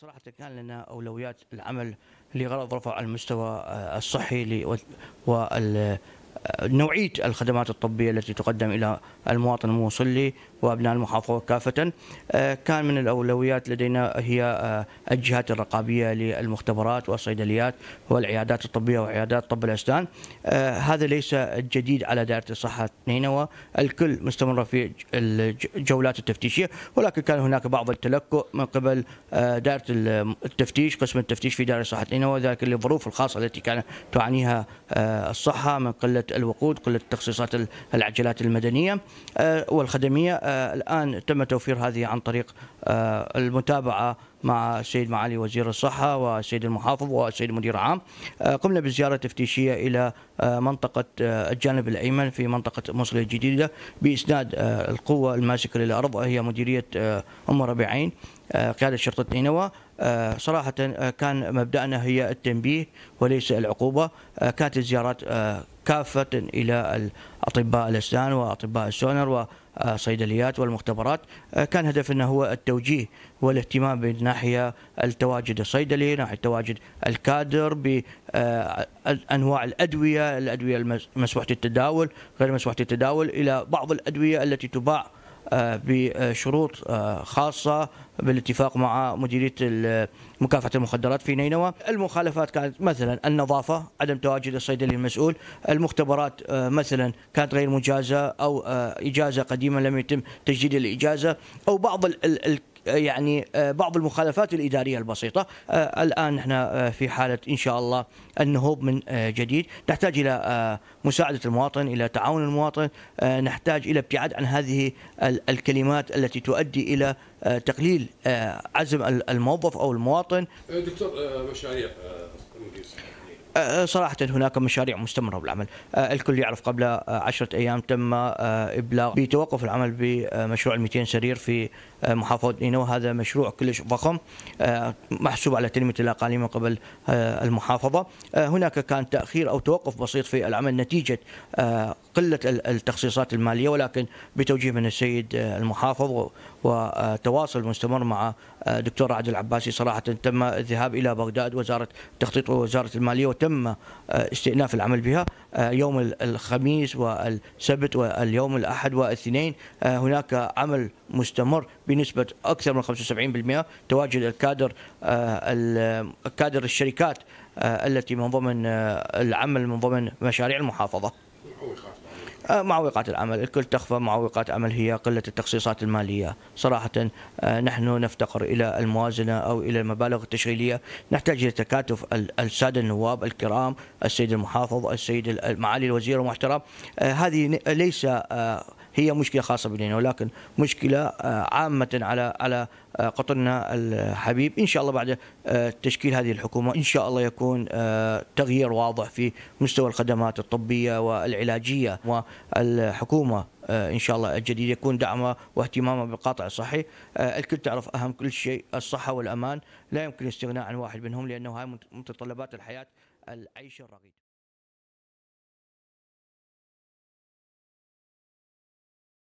صراحة كان لنا أولويات العمل لغرض رفع المستوى آه، الصحي نوعيه الخدمات الطبيه التي تقدم الى المواطن الموصلي وابناء المحافظه كافه آه، كان من الاولويات لدينا هي آه، الجهات الرقابيه للمختبرات والصيدليات والعيادات الطبيه وعيادات طب الاسنان آه، هذا ليس جديد على دائره الصحه نينوى الكل مستمره في الجولات التفتيشيه ولكن كان هناك بعض التلكؤ من قبل دائره التفتيش قسم التفتيش في دائره صحه نينوى ذلك الظروف الخاصه التي كانت تعانيها الصحه من قله الوقود كل التخصيصات العجلات المدنية آه، والخدمية آه، الآن تم توفير هذه عن طريق آه، المتابعه مع السيد معالي وزير الصحه والسيد المحافظ والسيد المدير العام آه، قمنا بزياره تفتيشيه الى آه، منطقه الجانب الايمن في منطقه مصر الجديده باسناد القوه الماسكه للارض هي مديريه ام ربيعين قياده شرطه نينوى صراحة كان مبدأنا هي التنبيه وليس العقوبة كانت الزيارات كافة إلى أطباء الأسنان وأطباء السونر و الصيدليات والمختبرات آه، كان هدفنا هو التوجيه والاهتمام بالناحية التواجد الصيدلي ناحية تواجد الكادر بأنواع آه، الأدوية الأدوية مسموحة التداول غير مسموحة التداول إلى بعض الأدوية التي تباع آه، بشروط آه، خاصة بالاتفاق مع مديرية مكافحة المخدرات في نينوى المخالفات كانت مثلا النظافة عدم تواجد الصيدلي المسؤول المختبرات آه، مثلا كانت غير مجازة أو إجازة قديمة لم يتم تجديد الإجازة أو بعض ال آه، يعني آه، بعض المخالفات الاداريه البسيطه آه، الان نحن في حاله ان شاء الله النهوض من جديد نحتاج الى مساعده المواطن الى تعاون المواطن نحتاج الى ابتعاد عن هذه الكلمات التي تؤدي الى تقليل عزم الموظف او المواطن دكتور مشاريع أه، أه، صراحة هناك مشاريع مستمرة بالعمل أه، الكل يعرف قبل عشرة أيام تم إبلاغ بتوقف العمل بمشروع الميتين سرير في محافظة نينوى هذا مشروع كلش ضخم محسوب على تنمية الأقاليم من قبل المحافظة هناك كان تأخير أو توقف بسيط في العمل نتيجة قله التخصيصات الماليه ولكن بتوجيه من السيد آه، المحافظ وتواصل مستمر مع آه، دكتور عادل العباسي صراحه تم الذهاب الى بغداد وزاره التخطيط ووزاره الماليه وتم آه، استئناف العمل بها يوم الخميس والسبت واليوم الاحد والاثنين هناك عمل مستمر بنسبه اكثر من 75% تواجد الكادر الكادر الشركات التي من ضمن العمل من ضمن مشاريع المحافظه. آه، معوقات العمل الكل تخفى معوقات عمل هي قلة التخصيصات المالية صراحة آه، نحن نفتقر إلى الموازنة أو إلى المبالغ التشغيلية نحتاج إلى تكاتف السادة النواب الكرام السيد المحافظ السيد معالي الوزير المحترم آه، هذه ليس هي مشكله خاصه بنا ولكن مشكله آه، عامه على على آه، قطرنا الحبيب ان شاء الله بعد آه، تشكيل هذه الحكومه ان شاء الله يكون تغيير واضح في مستوى الخدمات الطبيه والعلاجيه والحكومه ان شاء الله الجديد يكون دعمه واهتمامه بالقاطع الصحي الكل تعرف اهم كل شيء الصحه والامان لا يمكن الاستغناء عن واحد منهم لانه هاي متطلبات الحياه العيش الرغيد